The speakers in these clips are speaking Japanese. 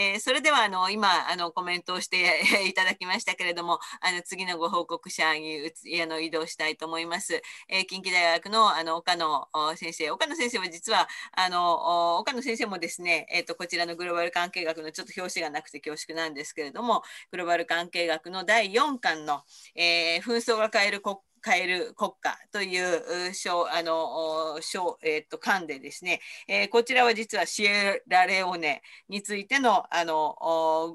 えー、それではあの今あのコメントをしていただきましたけれどもあの次のご報告者にの移動したいと思います、えー、近畿大学のあの岡野先生岡野先生は実はあの岡野先生もですね、えーと、とこちらのグローバル関係学のちょっと表紙がなくて恐縮なんですけれどもグローバル関係学の第4巻の、えー、紛争が変える国変える国家という章あの章、えー、と間でですね、えー、こちらは実はシエラレオネについてのあの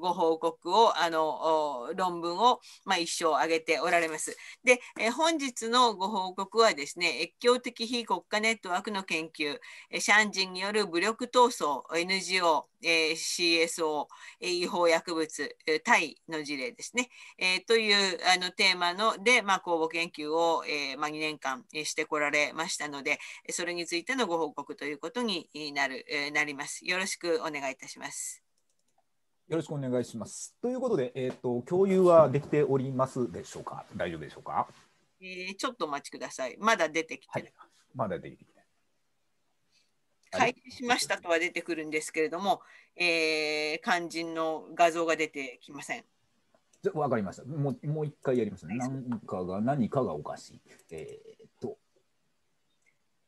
ご報告をあの論文を、まあ、一生挙げておられます。で、えー、本日のご報告はですね越境的非国家ネットワークの研究シャンジンによる武力闘争 NGO えー、CSO 違法薬物タイの事例ですね、えー、というあのテーマので、まあ、公募研究を、えー、まあ、2年間してこられましたのでそれについてのご報告ということになる、えー、なります。よろしくお願いいたします。よろしくお願いします。ということで、えーと、共有はできておりますでしょうか大丈夫でしょうか、えー、ちょっとお待ちください。まだ出てきて、はい、まだ出てきて開始しましたとは出てくるんですけれども、えー、肝心の画像が出てきません。わかりました。もうもう一回やります、ね。何かが何かがおかしい。えー、っと。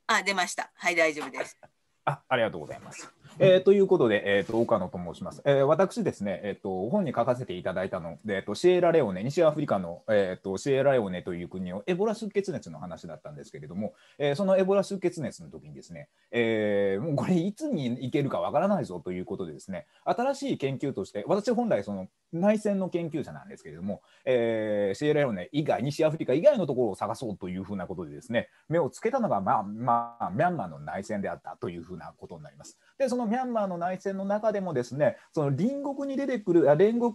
あ、出ました。はい、大丈夫です。あ、ありがとうございます。えー、ということで、えーと、岡野と申します。えー、私ですね、えーと、本に書かせていただいたので、えーと、シエラレオネ、西アフリカの、えーと、シエラレオネという国のエボラ出血熱の話だったんですけれども、えー、そのエボラ出血熱の時にですね、えー、もうこれいつに行けるかわからないぞということでですね、新しい研究として、私本来その内戦の研究者なんですけれども、えー、シエラレオネ以外、西アフリカ以外のところを探そうというふうなことでですね、目をつけたのが、まあ、まあ、ミャンマーの内戦であったというふうなことになります。でそそのミャンマーの内戦の中でもですねその隣国に出てくる隣国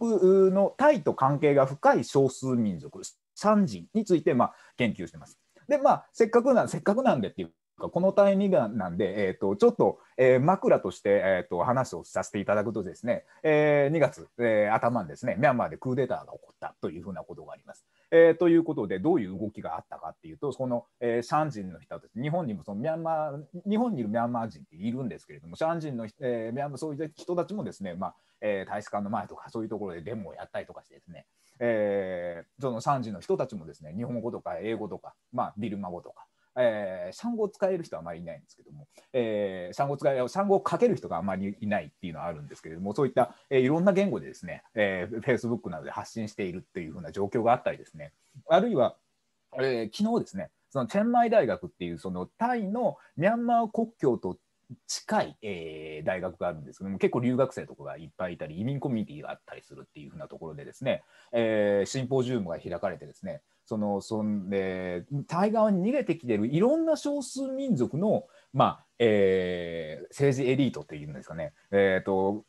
のタイと関係が深い少数民族ン人についてまあ研究してます。でまあせっかくなせっかくなんでっていうかこのタイミングなんで、えーと、ちょっと、えー、枕として、えーと、と話をさせていただくとですね、えー、2月、えー、頭にですねミャンマーでクーデターが起こったというふうなことがあります。えー、ということでどういう動きがあったかっていうとその、えシャン人の人たち日本にもそのミャンマー日本にいるミャンマー人っているんですけれどもシャン人の、えー、ミャンマーそういう人たちもですね、まあえー、大使館の前とかそういうところでデモをやったりとかしてですね、えー、そのシャン人の人たちもですね日本語とか英語とか、まあ、ビルマ語とかえー、産後を使える人はあまりいないんですけども、えー、産後使い産後をかける人があまりいないっていうのはあるんですけれどもそういった、えー、いろんな言語でですね、えー、Facebook などで発信しているっていうふうな状況があったりですねあるいは、えー、昨日ですねそのチェンマイ大学っていうそのタイのミャンマー国境と近い、えー、大学があるんですけども結構留学生とかがいっぱいいたり移民コミュニティがあったりするっていうふうなところでですね、えー、シンポジウムが開かれてですねそのそんで対岸に逃げてきてるいろんな少数民族の、まあえー、政治エリートっていうんですかね、えーと、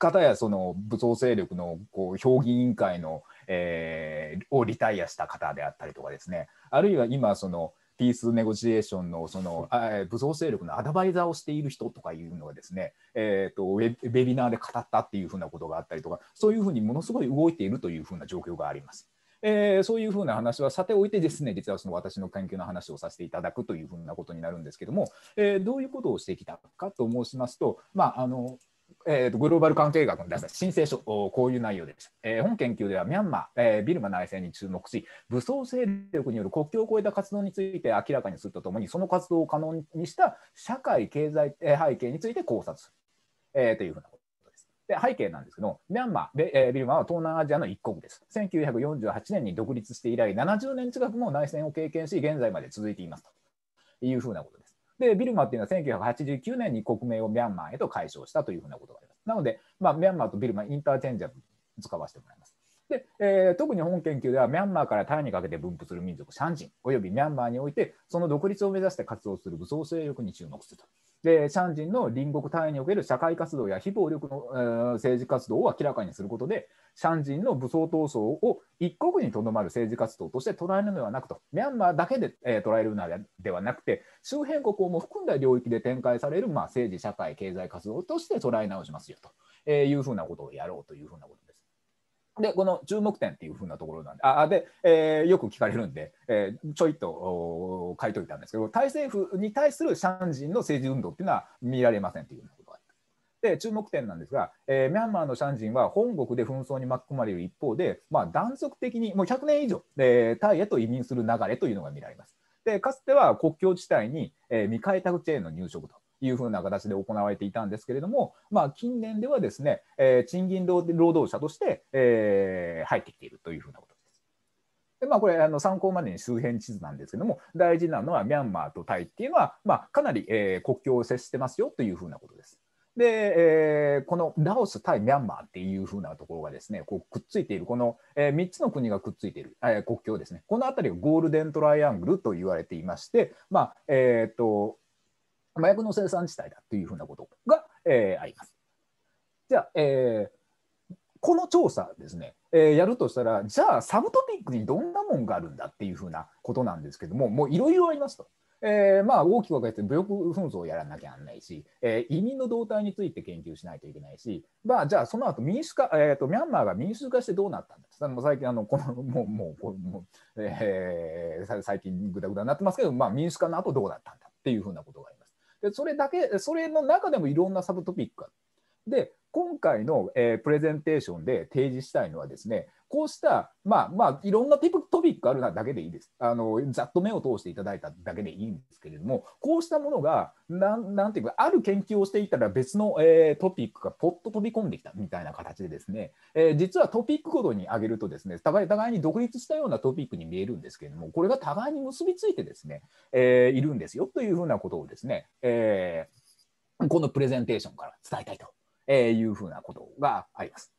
方やその武装勢力のこう評議委員会の、えー、をリタイアした方であったりとかですねあるいは今そのピースネゴシエーションのその武装勢力のアドバイザーをしている人とかいうのがですね、えーと、とウェビナーで語ったっていうふうなことがあったりとかそういうふうにものすごい動いているというふうな状況があります。えー、そういうふうな話はさておいてですね実はその私の研究の話をさせていただくというふうなことになるんですけども、えー、どういうことをしてきたかと申しますと、まあ、あのえーと、グローバル関係学の申請書、こういう内容です。えー、本研究ではミャンマー、えー、ビルマ内戦に注目し、武装勢力による国境を越えた活動について明らかにするとともに、その活動を可能にした社会経済、え背景について考察えー、というふうなで背景なんですけど、ミャンマー、えー、ビルマは東南アジアの一国です。1948年に独立して以来、70年近くも内戦を経験し、現在まで続いていますというふうなことです。で、ビルマっていうのは1989年に国名をミャンマーへと解消したというふうなことがあります。なので、まあ、ミャンマーとビルマ、インターチェンジャー使わせてもらいます。で、えー、特に本研究ではミャンマーからタイにかけて分布する民族シャンジンおよびミャンマーにおいてその独立を目指して活動する武装勢力に注目するとでシャンジンの隣国タイにおける社会活動や非暴力の、えー、政治活動を明らかにすることで、シャンジンの武装闘争を一国にとどまる政治活動として捉えるのではなくと、ミャンマーだけで、えー、捉えるのではなくて、周辺国をも含んだ領域で展開される、まあ、政治、社会、経済活動として捉え直しますよと、えー、いうふうなことをやろうというふうなことで、この注目点っていうふうなところなんで、あで、えー、よく聞かれるんで、えー、ちょいと書いといたんですけど、タイ政府に対するシャンジンの政治運動っていうのは見られませんということがあったで、注目点なんですが、えー、ミャンマーのシャンジンは本国で紛争に巻き込まれる一方で、まあ、断続的にもう100年以上、えー、タイへと移民する流れというのが見られます。でかつては国境地帯に、え未開拓ーンの入植というふうな形で行われていたんですけれども、まあ、近年ではですね、えー、賃金労働者として、えー、入ってきているというふうなことです。でまあ、これあの参考までに周辺地図なんですけども大事なのはミャンマーとタイっていうのは、まあ、かなり、えー、国境を接してますよというふうなことです。で、えー、このラオス、対ミャンマーっていうふうなところがですね、こうくっついている、この、えー、3つの国がくっついている、えー、国境ですね、この辺りがゴールデントライアングルと言われていまして、まあえーと麻薬の生産地帯だというふうなことが、えー、あります。じゃあ、えー、この調査ですね、えー、やるとしたら、じゃあサブトピックにどんなもんがあるんだっていうふうなことなんですけども、もういろいろありますと。えー、まあ大きく分けて武力紛争をやらなきゃなんないし、えー、移民の動態について研究しないといけないし、まあ、じゃあその後民主化、えーと、ミャンマーが民主化してどうなったんだって最近あのこのもうもうもう、え最近ぐだぐだになってますけど、まあ、民主化の後どうなったんだっていうふうなことがあります。それだけ、それの中でもいろんなサブトピックがある。で、今回の、えー、プレゼンテーションで提示したいのはですね、こうした、まあまあ、いろんなトピックあるなだけでいいです。あのざっと目を通していただいただけでいいんですけれども、こうしたものが、なんなんていうか、ある研究をしていたら別の、えー、トピックがぽっと飛び込んできたみたいな形でですね、えー、実はトピックごとに挙げるとですね、互い互いに独立したようなトピックに見えるんですけれども、これが互いに結びついてですね、えー、いるんですよというふうなことをですね、えー、このプレゼンテーションから伝えたいというふうなことがあります。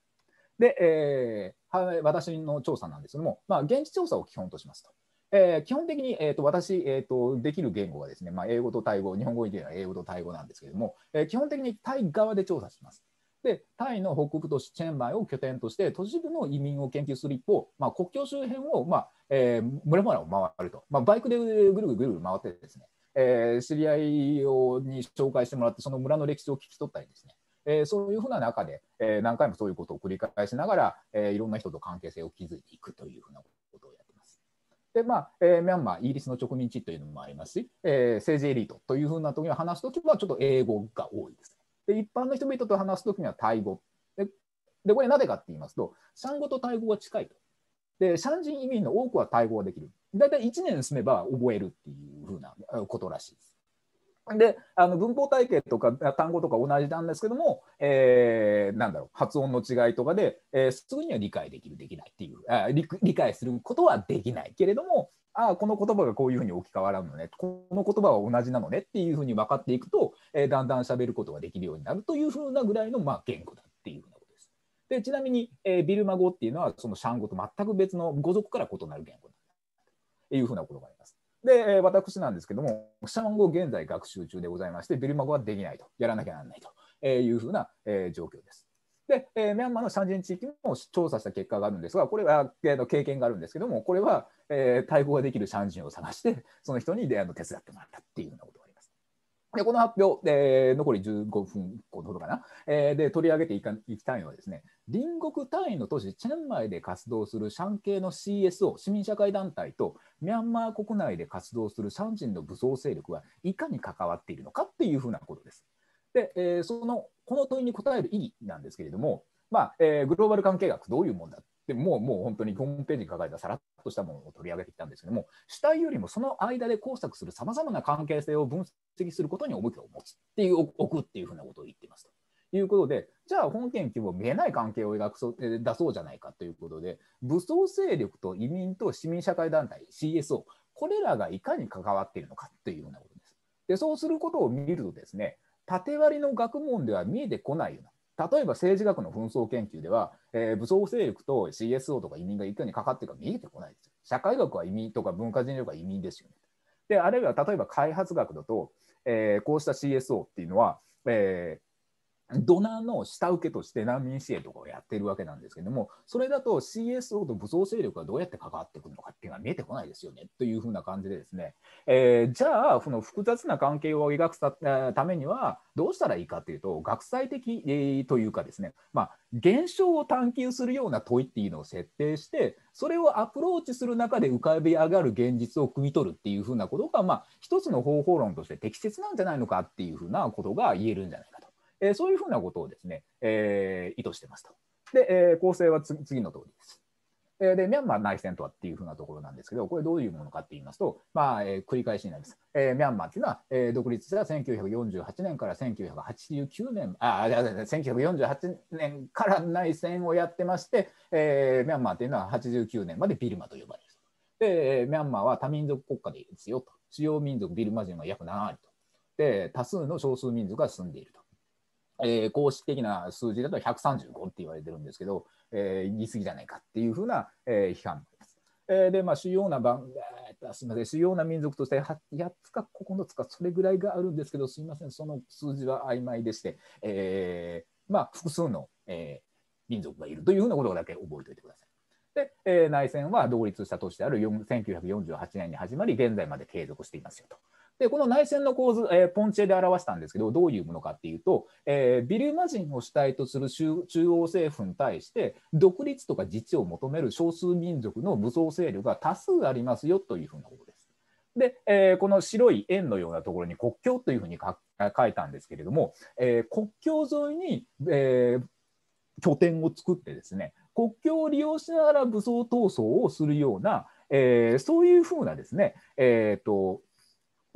で、えー、私の調査なんですけども、まあ、現地調査を基本としますと。えー、基本的に、えーと、私、えーと、できる言語はですね、まあ、英語とタイ語、日本語に外は英語とタイ語なんですけれども、えー、基本的にタイ側で調査します。で、タイの北部都市チェンマイを拠点として、都市部の移民を研究する一方、まあ、国境周辺を、まあえー、村々を回ると、まあ、バイクでぐるぐるぐるぐる回ってですね、えー、知り合いをに紹介してもらって、その村の歴史を聞き取ったりですね、えー、そういうふうな中で、えー、何回もそういうことを繰り返しながら、えー、いろんな人と関係性を築いていくというふうなことをやってます。でまあえー、ミャンマー、イギリスの植民地というのもありますし、えー、政治エリートというふうな時は話すときはちょっと英語が多いです。で一般の人々と話すときにはタイ語。ででこれなぜかって言いますと、シャン語とタイ語が近いと。で、シャン人移民の多くはタイ語ができる。大体1年住めば覚えるっていうふうなことらしいです。であの文法体系とか単語とか同じなんですけども、えー、なんだろう発音の違いとかで、えー、すぐには理解できるできないっていうあ理理解することはできないけれどもああこの言葉がこういうふうに置き換わらんのねこの言葉は同じなのねっていうふうに分かっていくと、えー、だんだんべることができるようになるというふうなぐらいの、まあ、言語だっていうふうなことです。でちなみに、えー、ビルマ語っていうのはそのシャン語と全く別の語族から異なる言語だというふうなことがあります。で、私なんですけども、シャン語現在学習中でございまして、ビルマ語はできないと、やらなきゃならないというふうな、え状況です。で、えミャンマーのシャンジン地域も調査した結果があるんですが、これは、経験があるんですけども、これは、え対抗ができるシャン人を探して、その人に、手伝ってもらったっていうようなこでこの発表、えー、残り15分ほどかな、えー、で取り上げていかいきたいのはですね、隣国単位の都市チェンマイで活動するシャン系の CSO、市民社会団体とミャンマー国内で活動するシャン人の武装勢力はいかに関わっているのかっていうふうなことです。で、えー、そのこの問いに答える意義なんですけれども、まあえー、グローバル関係学どういうもんだでもうもう本当にホームページに書かれたさらっとしたものを取り上げてきたんですけども主体よりもその間で工作するさまざまな関係性を分析することに重きを持つっていう置くっていうふうなことを言っていますと。いうことでじゃあ本研究も見えない関係を描くそ出そうじゃないかということで武装勢力と移民と市民社会団体 CSO これらがいかに関わっているのかというようなことです。でそうすることを見るとですね縦割りの学問では見えてこないような例えば政治学の紛争研究では、えー、武装勢力と CSO とか移民がいかにかかってるか見えてこないですよ。社会学は移民とか文化人力は移民ですよね。で、あるいは例えば開発学だと、えー、こうした CSO っていうのは、えドナーの下請けとして難民支援とかをやってるわけなんですけども、それだと CSO と武装勢力がどうやって関わってくるのかっていうのは見えてこないですよねというふうな感じで、ですね、えー、じゃあ、その複雑な関係を描くためには、どうしたらいいかというと、学際的、えー、というか、ですね、まあ、現象を探求するような問いっていうのを設定して、それをアプローチする中で浮かび上がる現実を汲み取るっていうふうなことが、まあ、一つの方法論として適切なんじゃないのかっていうふうなことが言えるんじゃないか。えー、そういうふうなことをですね、えー、意図してますと。で、えー、構成は次の通りです。えー、で、ミャンマー内戦とはっていうふうなところなんですけど、これどういうものかって言いますと、まあ、えー、繰り返しになります。えー、ミャンマーっていうのは、えー、独立した1948年から1989年、あ、1948年から内戦をやってまして、えー、ミャンマーっていうのは89年までビルマと呼ばれる。で、ミャンマーは多民族国家ですよと。主要民族ビルマ人は約7割と。で、多数の少数民族が住んでいると。えー、公式的な数字だと135って言われてるんですけど、えー、言い過ぎじゃないかっていうふうな、えー、批判です。えー、で、まあ、主要な番、えー、すみません、主要な民族として 8, つか9つか、それぐらいがあるんですけど、すみません、その数字は曖昧でして、えー、まあ、複数の、えー、民族がいるというふうなことだけ覚えておいてください。で、えー、内戦は独立した年である1948年に始まり、現在まで継続していますよと。でこの内戦の構図、えー、ポンチェで表したんですけどどういうものかっていうと、えー、ビルマ人を主体とする中央政府に対して独立とか自治を求める少数民族の武装勢力が多数ありますよというふうなことです。で、えー、この白い円のようなところに国境というふうに書いたんですけれども、えー、国境沿いに、えー、拠点を作ってですね国境を利用しながら武装闘争をするような、えー、そういうふうなですね、えーと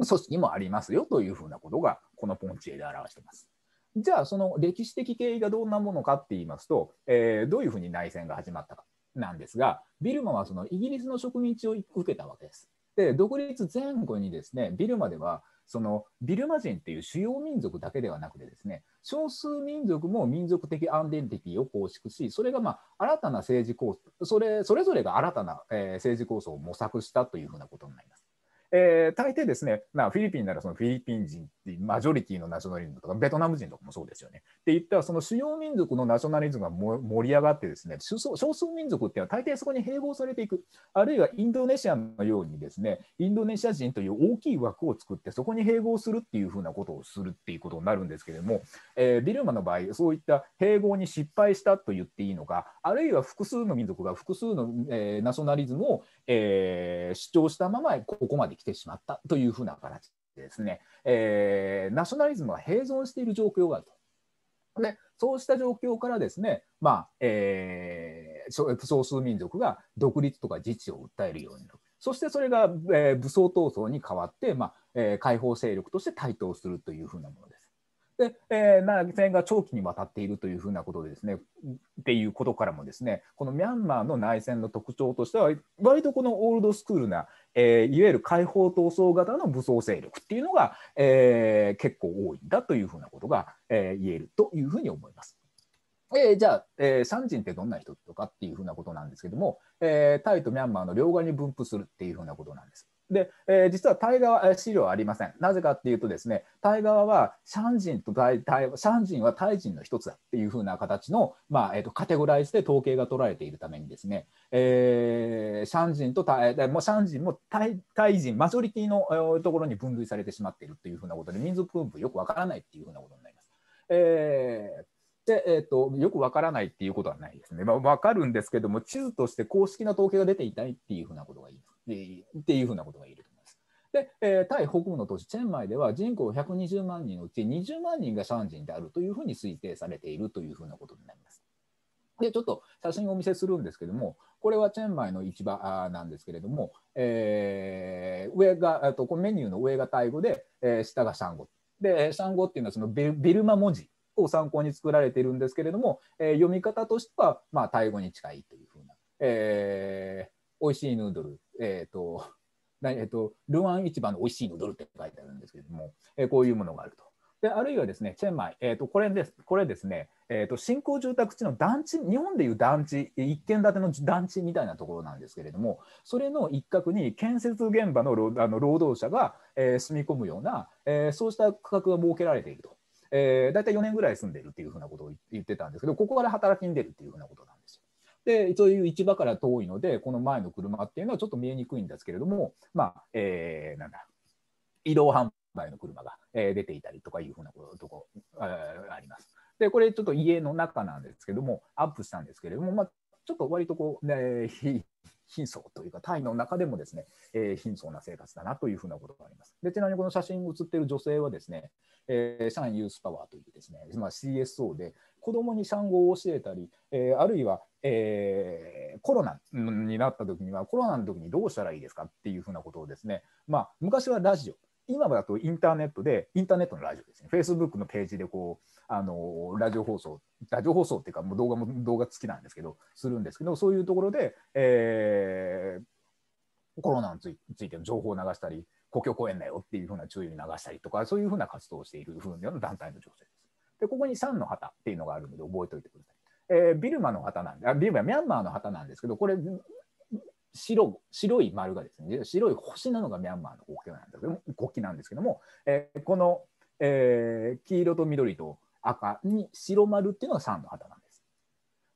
組織もありますよというふうなことがこのポンチエで表してます。じゃあその歴史的経緯がどんなものかって言いますと、えー、どういうふうに内戦が始まったかなんですがビルマはそのイギリスの植民地を受けたわけです。で独立前後にですねビルマではそのビルマ人っていう主要民族だけではなくてですね少数民族も民族的アンデンティティを構築しそれがまあ新たな政治構想それそれぞれが新たな、え政治構想を模索したというふうなことになります。えー、大抵ですね、なフィリピンならそのフィリピン人マジョリティのナショナリズムとか、ベトナム人とかもそうですよね。って言ったら、その主要民族のナショナリズムが盛り上がってですね、少数民族っていうのは大抵そこに併合されていく、あるいはインドネシアのようにですね、インドネシア人という大きい枠を作って、そこに併合するっていうふうなことをするっていうことになるんですけれども、えー、ビルマの場合、そういった併合に失敗したと言っていいのか、あるいは複数の民族が複数の、えー、ナショナリズムを、えー、主張したままここまできてしまったというふうな形でですね、えー、ナショナリズムが併存している状況があると。でそうした状況からですね、まあえー、少数民族が独立とか自治を訴えるようになる。そしてそれが、えー、武装闘争に変わって、まあえー、解放勢力として台頭するというふうなものです。で、えー、内戦が長期にわたっているというふうなことでですねっていうことからもですねこのミャンマーの内戦の特徴としては割とこのオールドスクールな、えー、いわゆる解放闘争型の武装勢力っていうのが、えー、結構多いんだというふうなことが、えー、言えるというふうに思います。えー、じゃあ、えー、サンジンってどんな人とかっていうふうなことなんですけども、えー、タイとミャンマーの両側に分布するっていうふうなことなんです。で、えー、実はタイ側は資料はありません。なぜかっていうとですね、タイ側はシャン人とタイタイシャン人はタイ人の一つだっていうふうな形の、まあえーと、カテゴライズで統計が取られているためにですね、えー、シャン人とタイもシャン人もタイタイ人マジョリティのところに分類されてしまっているというふうなことで民族分布よくわからないっていうふうなことになります。えー、で、えーと、よくわからないっていうことはないですね。わ、まあ、かるんですけども、地図として公式な統計が出ていないっていうふうなことが言います。っていうふうなことが言えると思います。で、えー、タイ北部の都市チェンマイでは人口120万人のうち20万人がシャン人であるというふうに推定されているというふうなことになります。で、ちょっと写真をお見せするんですけども、これはチェンマイの市場なんですけれども、えー、上が、とこのメニューの上がタイ語で、えー、下がシャンゴ。で、シャンゴっていうのはそのビルマ文字を参考に作られているんですけれども、えー、読み方としては、まあ、タイ語に近いというふうな、えー、美味しいヌードルえっ、ー、と、えっ、と、ルワン市場の美味しいのどドルって書いてあるんですけれども、えー、こういうものがあると。で、あるいはですね、チェンマイ、えっ、と、これです、これですね、えっ、と、新興住宅地の団地、日本でいう団地、一軒建ての団地みたいなところなんですけれども、それの一角に建設現場の労あの労働者が、えー、住み込むような、えー、そうした価格が設けられていると。えー、大体4年ぐらい住んでるっていうふうなことを言ってたんですけど、ここから働きに出るっていうふうなことなんですよ。でそういう市場から遠いのでこの前の車っていうのはちょっと見えにくいんですけれどもまあ、えー、なんだ移動販売の車が、えー、出ていたりとかいうふうなこととこ、えあります。でこれちょっと家の中なんですけどもアップしたんですけれども、まあ、ちょっと割とこう、ね、貧相というか、タイの中でもですね、えー、貧相な生活だなというふうなことがあります。でちなみにこの写真に写っている女性はですね、えー、シャン・ユースパワーというですね、まあ、CSO で、子供にシャン語を教えたり、えー、あるいは、えー、コロナになった時には、コロナの時にどうしたらいいですかっていうふうなことをですね、まあ、昔はラジオ、今だとインターネットで、インターネットのラジオですね、Facebook のページでこう、あのラジオ放送、ラジオ放送っていうか、もう動画も動画付きなんですけど、するんですけど、そういうところで、えー、コロナについての情報を流したり、公共公園だよっていうふうな注意を流したりとか、そういうふうな活動をしているふうな団体の女性です。で、ここに3の旗っていうのがあるので、覚えておいてください。えー、ビルマの旗なんで、あビルマ、ミャンマーの旗なんですけど、これ、白白い丸がですね白い星なのがミャンマーの国旗なんですけども国旗なんですけども、えー、この、えー、黄色と緑と赤に白丸っていうのが三の旗なんです。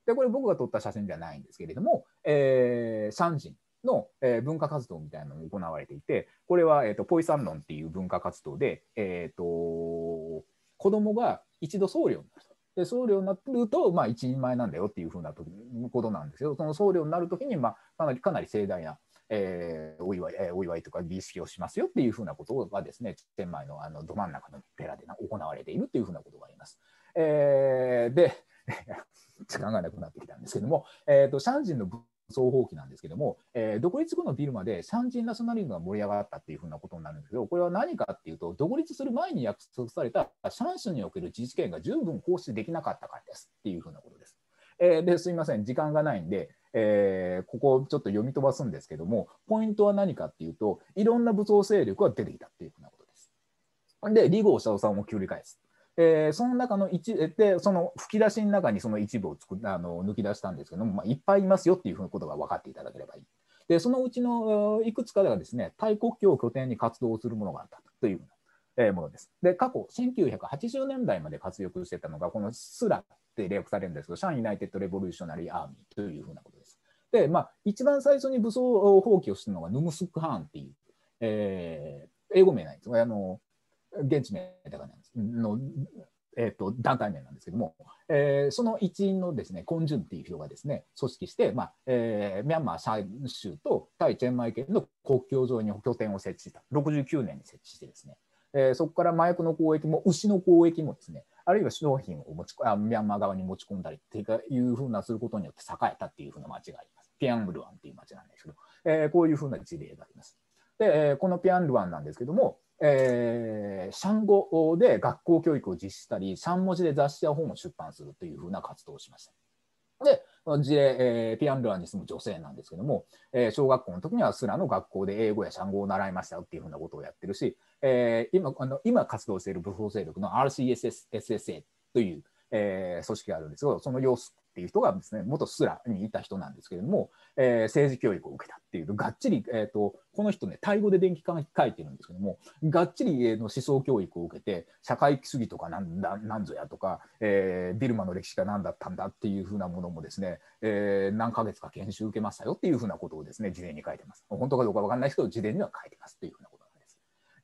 でこれ僕が撮った写真ではないんですけれども、えー、三人の、えー、文化活動みたいなのが行われていてこれは、えーと、ポイサンロンっていう文化活動で、えーと、子供が一度僧侶になるで僧侶になると、まあ、一人前なんだよっていうふうなことなんですよ。その僧侶になるときに、まあ、かなりかなり盛大な、えー、お祝い、えー、お祝いとか儀式をしますよっていうふうなことがですね、天満のあのど真ん中の寺で行われているというふうなことがあります。えー、で、時間がなくなってきたんですけども、えーと、シャンジンの双方期なんですけども、えー、独立後のビルマでシャンジンナショナリズムが盛り上がったっていうふうなことになるんですけど、これは何かっていうと、独立する前に約束されたシャンにおける自治権が十分行使できなかったからですっていうふうなことです。えー、ですみません、時間がないんで、えー、ここをちょっと読み飛ばすんですけども、ポイントは何かっていうと、いろんな武装勢力が出てきたっていうふうなことです。で、リゴ・シャオさんを繰り返す。えー、その中の一でその吹き出しの中にその一部をあの抜き出したんですけども、まあ、いっぱいいますよっていうふうなことが分かっていただければいい。でそのうちのいくつかがですねタイ国境を拠点に活動するものがあったというえものです。で過去1980年代まで活躍してたのがこのスラって略されるんですけどシャン・ユナイテッド・レボリューショナリー・アーミーというふうなことです。でまあ一番最初に武装蜂起をしたのがヌムスク・ハーンっていう、えー、英語名ないんですあの現地名だからなんですの、えーと、団体名なんですけども、えー、その一員のですねコンジュンいう人がですね組織して、まあえー、ミャンマー最州とタイ・チェンマイ県の国境上に拠点を設置した69年に設置してですね、えー、そこから麻薬の交易も牛の交易もですねあるいは商品を持ちあミャンマー側に持ち込んだりっていうふうなすることによって栄えたっていうふうな町があります。ピアンルワンっていう町なんですけど、えー、こういうふうな事例があります。で、えー、このピアンルワンなんですけども、えー、シャン語で学校教育を実施したり、シャン文字で雑誌や本を出版するというふうな活動をしました。で、事例、えー、ピアンドラに住む女性なんですけども、えー、小学校の時にはスラの学校で英語やシャン語を習いましたっていうふうなことをやってるし、えー、今あの今活動している武装勢力の RCSSA という、えー、組織があるんですけど、その様子っていう人がですね元スラにいた人なんですけれども、えー、政治教育を受けたっていうがっちり、えーと、この人ねタイ語で電気書いてるんですけどもがっちり、の思想教育を受けて社会主義とかなんだなんぞやとか、えー、ビルマの歴史が何だったんだっていうふうなものもですね、えー、何ヶ月か研修受けましたよっていうふうなことをですね事前に書いてます。本当かどうか分かんないですけど事前には書いてますっていうふうな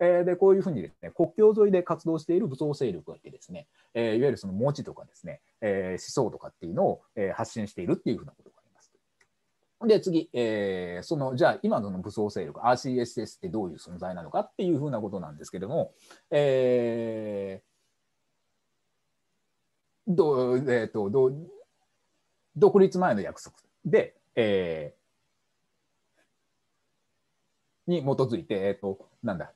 えー、でこういうふうにです、ね、国境沿いで活動している武装勢力がいてですね、えー、いわゆるその文字とかですね、えー、思想とかっていうのを、え発信しているっていうふうなことがあります。で次、えそのじゃあ今の武装勢力 RCSS ってどういう存在なのかっていうふうなことなんですけども、えどえーと、と独立前の約束で、えに基づいて、えーとなんだ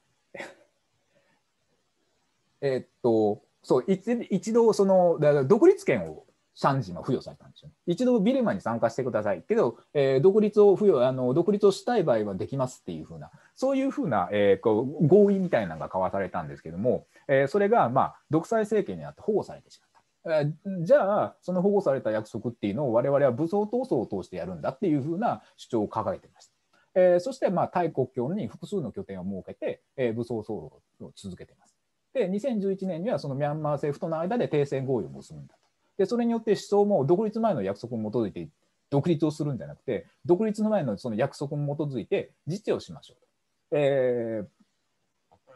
えー、っと、そう一、一度、その、だから独立権をシャンジは付与されたんですよ、ね。一度ビルマに参加してください。けど、えー、独立を付与あの、独立をしたい場合はできますっていうふうな、そういうふうな、えー、こう合意みたいなのが交わされたんですけども、えー、それが、まあ、独裁政権になって保護されてしまった。じゃあ、その保護された約束っていうのを我々は武装闘争を通してやるんだっていうふうな主張を掲げてました。えー、そして、まあ、タイ国境に複数の拠点を設けて、えー、武装騒動を続けています。で、2011年にはそのミャンマー政府との間で停戦合意を結ぶんだと。で、それによって思想も独立前の約束に基づいて、独立をするんじゃなくて、独立の前のその約束に基づいて、自治をしましょうと。え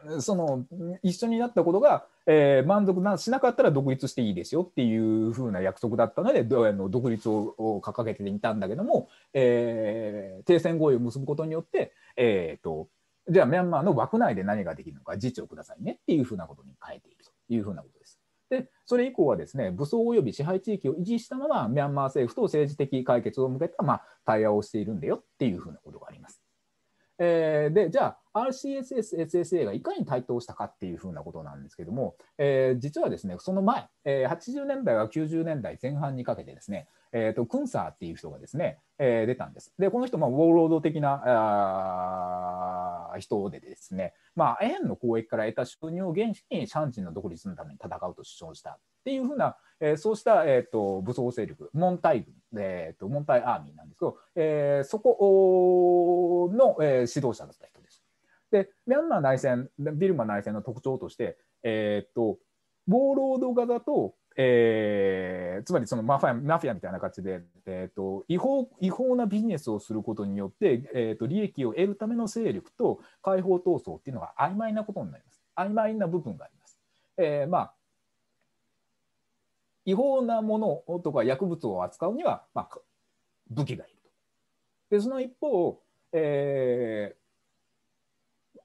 ー、その一緒になったことが、えー、満足なしなかったら独立していいですよっていうふうな約束だったのでどあの独立を掲げていたんだけども、えー、停戦合意を結ぶことによって、えーとじゃあミャンマーの枠内で何ができるのか自治をくださいねっていうふうなことに変えているというふうなことです。で、それ以降はですね、武装及び支配地域を維持したまま、ミャンマー政府と政治的解決を向けた、まあ、対話をしているんだよっていうふうなことがあります。えー、で、じゃあ、RCSS、SSA がいかに台頭したかっていうふうなことなんですけども、えー、実はですね、その前、えー、80年代は90年代前半にかけてですね、えーと、クンサーっていう人がですね、えー、出たんです。で、この人、まあ、ウォーロード的なあ人でですね、まあ、円の交易から得た収入を原資にシャンチンの独立のために戦うと主張したっていうふうな、えー、そうした、えーと、武装勢力、モンタイ軍、えーと、モンタイアーミーなんですけど、えー、そこの、えー、指導者だった人です。で、ミャンマー内戦、ビルマ内戦の特徴として、えーとウォーロード型とえー、つまりそのマフィアマフィアみたいな形で、えーと、違法違法なビジネスをすることによって、えーと、と利益を得るための勢力と解放闘争っていうのが曖昧なことになります。曖昧な部分があります。えー、まあ違法なものとか薬物を扱うには、まあ、武器がいると。でその一方、えー、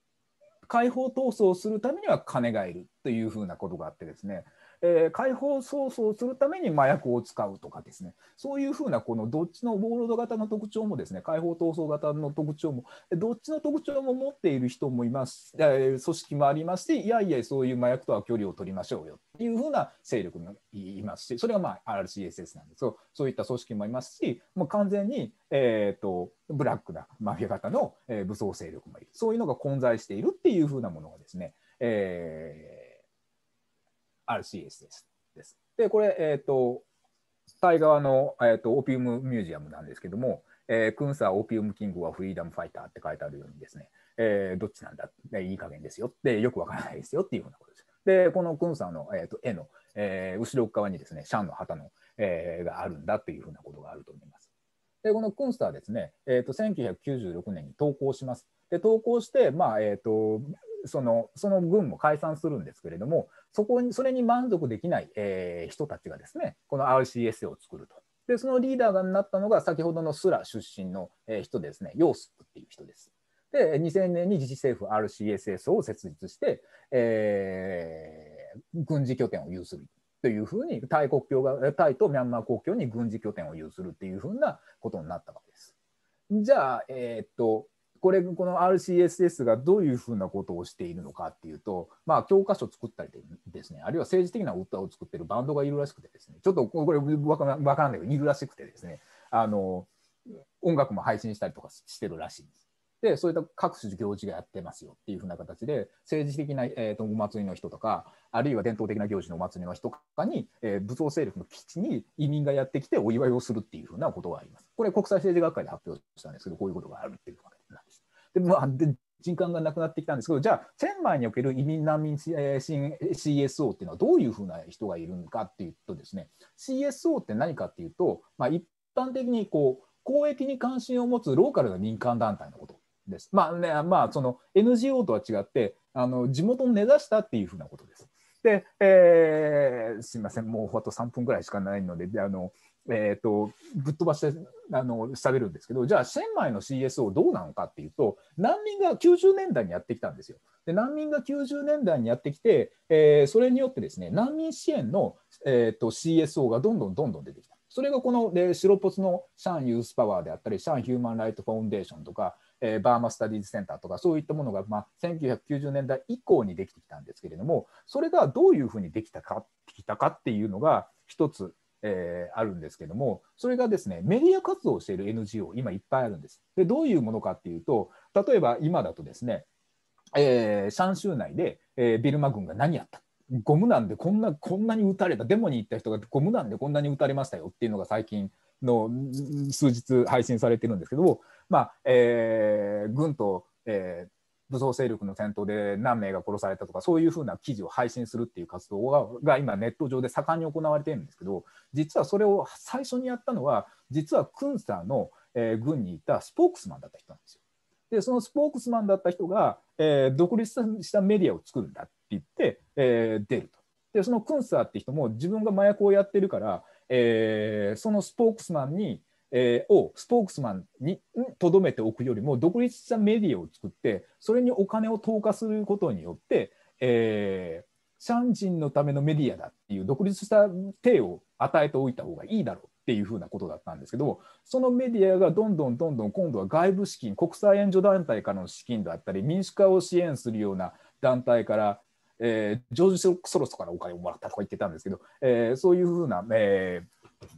解放闘争をするためには金がいるというふうなことがあってですねえー、解放操作をするために麻薬を使うとかですねそういうふうなこのどっちのォールド型の特徴もですね解放闘争型の特徴もどっちの特徴も持っている人もいます、えー、組織もありましていやいやそういう麻薬とは距離を取りましょうよっていうふうな勢力もいますしそれがまあ RCSS なんですけどそういった組織もいますしもう完全に、えーと、とブラックなマフィア型の、えー、武装勢力もいるそういうのが混在しているっていうふうなものがですね、えー RCS です。ですで、これ、えっ、ー、と、タイ側の、えーと、オピウムミュージアムなんですけども、えー、クンサーオピウムキングはフリーダムファイターって書いてあるようにですね、えー、どっちなんだ、えー、いい加減ですよって、よくわからないですよっていうようなことです。で、このクンサーの、えーと、絵の、えー、後ろ側にですね、シャンの旗の、えー、があるんだというふうなことがあると思います。で、このクンサーですね、えーと、1996年に投稿します。で、投稿して、まあ、えっ、と、そのその軍も解散するんですけれどもそこにそれに満足できない、えー、人たちがですねこの RCSA を作ると。でそのリーダーになったのが先ほどのスラ出身の人ですね、ヨースプっていう人です。で、2000年に自治政府 RCSS を設立して、えー、軍事拠点を有するというふうにタイ国境がタイとミャンマー国境に軍事拠点を有するっていうふうなことになったわけです。じゃあ、えー、っとこれこの RCSS がどういうふうなことをしているのかっていうと、まあ、教科書作ったりですねあるいは政治的な歌を作ってるバンドがいるらしくてですねちょっとこれ分からないけどいるらしくてですねあの音楽も配信したりとかしてるらしいんです。でそういった各種行事がやってますよっていうふうな形で政治的な、えー、とお祭りの人とかあるいは伝統的な行事のお祭りの人とかに、えー、武装勢力の基地に移民がやってきてお祝いをするっていうふうなことがあります。これ国際政治学会で発表したんですけどこういうことがあるっていうでまあで人感がなくなってきたんですけど、じゃあ、チェにおける移民・難民 CSO っていうのはどういうふうな人がいるのかっていうとですね、CSO って何かっていうと、まあ、一般的にこう公益に関心を持つローカルな民間団体のことです。まあね、まあ、その NGO とは違って、あの地元に根ざしたっていうふうなことです。で、えー、すみません、もうあと3分ぐらいしかないので、であのえーと、ぶっ飛ばしてあのしゃべるんですけどじゃあチェの CSO どうなのかっていうと難民が90年代にやってきたんですよ。で難民が90年代にやってきて、えー、それによってですね難民支援の、えーと、CSO がどんどんどんどん出てきた。それがこの、え白ポツのシャン・ユースパワーであったりシャン・ヒューマン・ライト・ファウンデーションとか、えー、バーマ・スタディーズ・センターとかそういったものが、まあ、1990年代以降にできてきたんですけれどもそれがどういうふうにできたかできたかっていうのが一つえー、あるんですけどもそれがですねメディア活動をしている NGO 今いっぱいあるんですでどういうものかっていうと例えば今だとですね、えー、シャンー内で、えー、ビルマ軍が何やったゴムなんでこんなこんなに撃たれたデモに行った人がゴムなんでこんなに撃たれましたよっていうのが最近の数日配信されてるんですけども、まあえー、軍と、えー、武装勢力の戦闘で何名が殺されたとかそういうふうな記事を配信するっていう活動が今ネット上で盛んに行われているんですけど実はそれを最初にやったのは実はクンサーの、えー、軍にいたスポークスマンだった人なんですよ。でそのスポークスマンだった人が、えー、独立したメディアを作るんだって言って、えー、出ると。でそのクンサーって人も自分が麻薬をやってるから、えー、そのスポークスマンにえー、をスポークスマンにとどめておくよりも独立したメディアを作ってそれにお金を投下することによって、えー、シャンジンのためのメディアだっていう独立した体を与えておいた方がいいだろうっていうふうなことだったんですけどそのメディアがどんどんどんどん今度は外部資金国際援助団体からの資金だったり民主化を支援するような団体からえー、ジョージ・ソロスからお金をもらったとか言ってたんですけど、えー、そういうふうな、え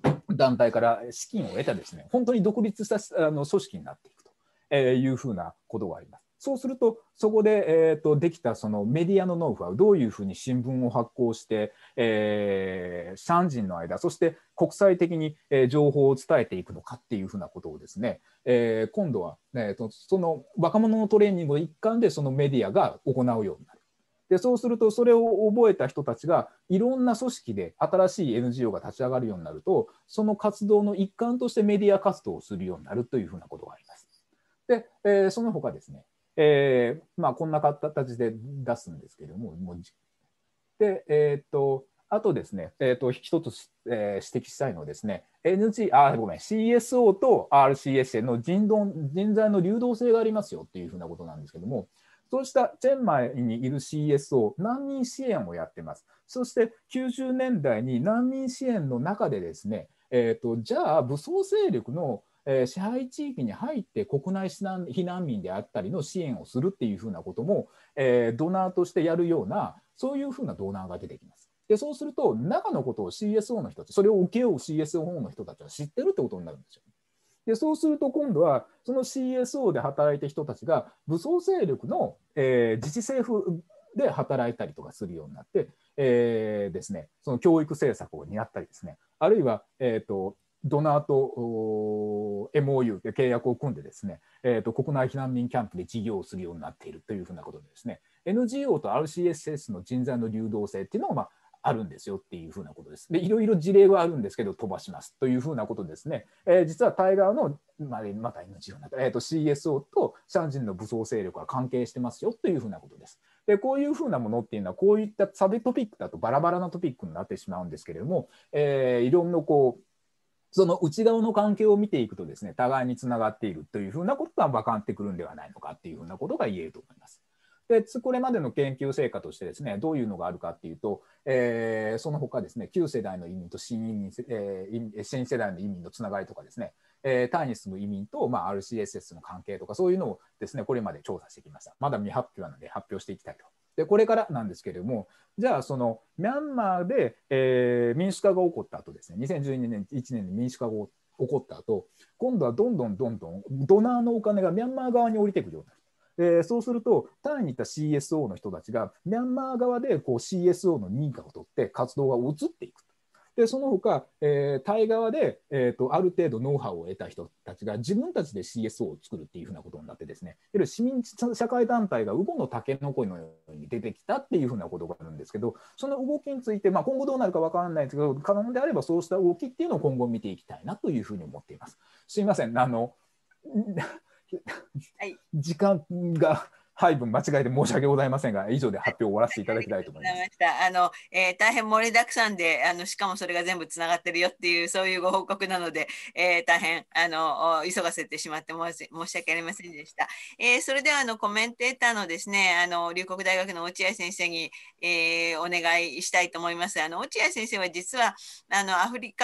ー、団体から資金を得たですね本当に独立したあの組織になっていくというふうなことがあります。そうするとそこで、えーと、できたそのメディアのノウハウどういうふうに新聞を発行して、えー、人の間そして国際的に、えー、情報を伝えていくのかっていうふうなことをですね、えー、今度は、えーと、その若者のトレーニングの一環でそのメディアが行うようになる。でそうするとそれを覚えた人たちがいろんな組織で新しい NGO が立ち上がるようになるとその活動の一環としてメディア活動をするようになるというふうなことがあります。で、えー、その他ですね、えー、まあ、こんな形で出すんですけれども、もうで、えー、っと、あとですね、えー、っと一つ、えー、指摘したいのはですね、NG、あ、ごめん、CSO と RCS a の人人材の流動性がありますよっていうふうなことなんですけれども、そうしたチェンマイにいる CSO、難民支援をやってます。そして90年代に難民支援の中でですね、えーと、じゃあ武装勢力のえ支配地域に入って国内避難民であったりの支援をするっていうふうなことも、えー、ドナーとしてやるようなそういうふうなドナーが出てきます。でそうすると中のことを CSO の人たちそれを請け負う CSO の人たちは知ってるってことになるんですよ。でそうすると今度はその CSO で働いた人たちが武装勢力の、えー、自治政府で働いたりとかするようになって、えー、ですね、その教育政策を担ったりですねあるいは、えーと、ドナーと MOU で契約を組んでですね、えーと、国内避難民キャンプで事業をするようになっているというふうなことでですね NGO と RCSS の人材の流動性っていうのを、まああるんですよっていうふうなことです。でいろいろ事例はあるんですけど飛ばしますというふうなことですね。えー、実はタイガーの、まあ、また命 g o の、えーと、と CSO とシャンジンの武装勢力は関係してますよというふうなことです。でこういうふうなものっていうのはこういったサブトピックだとバラバラなトピックになってしまうんですけれども、えー、いろんなこうその内側の関係を見ていくとですね互いにつながっているというふうなことが分かってくるんではないのかっていうふうなことが言えると思います。でこれまでの研究成果としてですねどういうのがあるかっていうと、えー、その他ですね旧世代の移民と新移民、えー、新世代の移民のつながりとかですね、えー、タイに住む移民と、まあ、RCSS の関係とかそういうのをですねこれまで調査してきましたまだ未発表なので発表していきたいとでこれからなんですけれども、じゃあ、そのミャンマーで、えー、民主化が起こった後ですね、2012年、1年に民主化が起こった後今度はどんどんどんどんドナーのお金がミャンマー側に降りてくるようになる。でそうするとタイにいた CSO の人たちがミャンマー側でこう CSO の認可を取って活動が移っていくでその他、えー、タイ側で、えーと、ある程度ノウハウを得た人たちが自分たちで CSO を作るっていうふうなことになってですねいわゆる市民社会団体がウゴのタケノコのように出てきたっていうふうなことがあるんですけどその動きについて、まあ、今後どうなるか分からないんですけど可能であればそうした動きっていうのを今後見ていきたいなというふうに思っています。すいませんあのはい、時間が配分間違えて申し訳ございませんが、以上で発表を終わらせていただきたいと思います。あの、えー、大変盛りだくさんで、あのしかもそれが全部つながってるよっていうそういうご報告なので、えー、大変あの急がせてしまって申し申し訳ありませんでした。えー、それではあのコメンテーターのですね、あの龍谷大学の落合先生に、えー、お願いしたいと思います。あの落合先生は実はあのアフリカ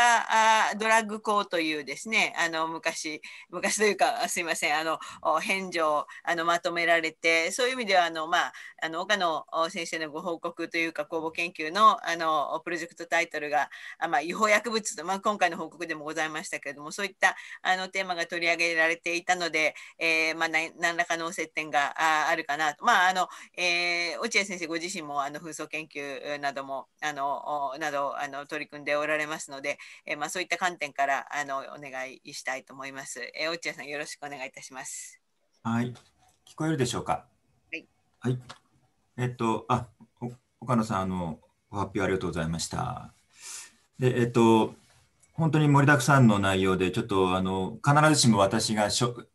ドラッグ校というですね、あの昔昔というかすいませんあの返上あのまとめられてえー、そういう意味ではあの、まあ、あの岡野先生のご報告というか公募研究のあのプロジェクトタイトルが、あまあ、違法薬物と、まあ、今回の報告でもございましたけれどもそういったあのテーマが取り上げられていたので、えーまあ、何らかの接点がああるかなと、まああのえー、落合先生ご自身もあの紛争研究などもあのなどあの取り組んでおられますので、えまあ、そういった観点からあのお願いしたいと思います。え落合さんよろしくお願いいたします。はい、聞こえるでしょうか。はい。えっと、あ、岡野さん、あの、ご発表ありがとうございました。で、えっと、本当に盛りだくさんの内容で、ちょっと、あの、必ずしも私がしょ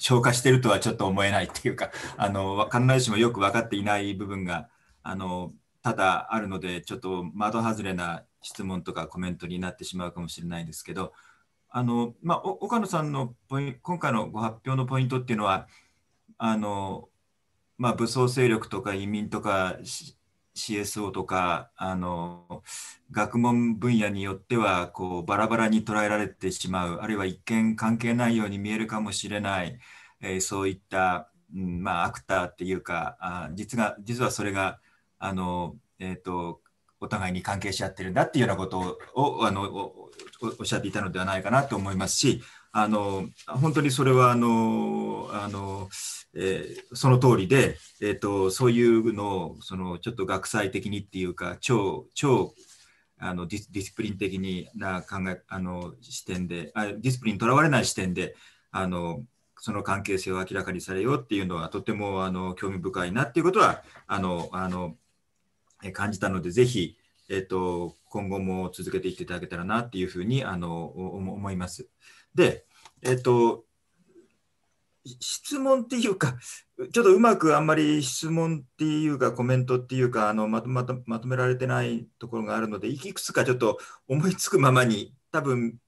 消化してるとはちょっと思えないっていうか、あの、必ずしもよく分かっていない部分が、あの、多々あるので、ちょっと窓外れな質問とかコメントになってしまうかもしれないですけど、あの、まあ、岡野さんのポイ今回のご発表のポイントっていうのは、あの、まあ、武装勢力とか移民とか CSO とかあの学問分野によってはこうバラバラに捉えられてしまうあるいは一見関係ないように見えるかもしれない、えー、そういった、うんまあ、アクターっていうかあ実が実はそれがあの、えーと、お互いに関係し合ってるんだっていうようなことをあのおっしゃっていたのではないかなと思いますしあの本当にそれはあのあの。あのえー、その通りで、えーと、そういうのをそのちょっと学際的にっていうか超超あのディディスプリン的にな考えあの視点であディスプリンとらわれない視点であのその関係性を明らかにされようっていうのはとてもあの興味深いなっていうことはあのあの感じたのでぜひ、えーと、と今後も続けていっていただけたらなっていうふうにあの思います。で、えーと質問っていうか、ちょっとうまくあんまり質問っていうか、コメントっていうか、あのまとまとまとめられてないところがあるので、いくつかちょっと思いつくままに、多分